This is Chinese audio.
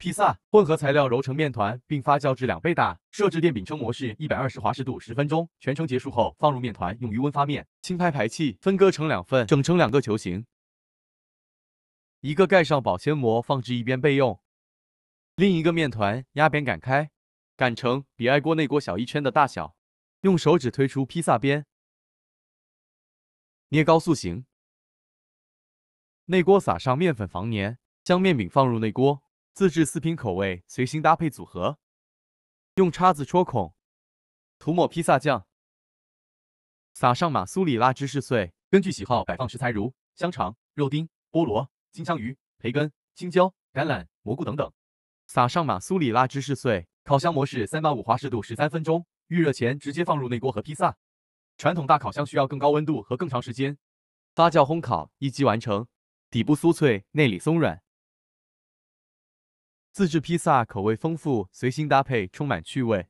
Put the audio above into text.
披萨混合材料揉成面团，并发酵至两倍大。设置电饼铛模式，一百二十华氏度，十分钟。全程结束后，放入面团，用余温发面，轻拍排气，分割成两份，整成两个球形。一个盖上保鲜膜，放置一边备用。另一个面团压扁擀开，擀成比爱锅内锅小一圈的大小，用手指推出披萨边，捏高塑形。内锅撒上面粉防粘，将面饼放入内锅。自制四拼口味，随心搭配组合。用叉子戳孔，涂抹披萨酱，撒上马苏里拉芝士碎。根据喜好摆放食材，如香肠、肉丁、菠萝、金枪鱼、培根、青椒、橄榄、蘑菇等等。撒上马苏里拉芝士碎。烤箱模式三八五华氏度，十三分钟。预热前直接放入内锅和披萨。传统大烤箱需要更高温度和更长时间。发酵烘烤一击完成，底部酥脆，内里松软。自制披萨，口味丰富，随心搭配，充满趣味。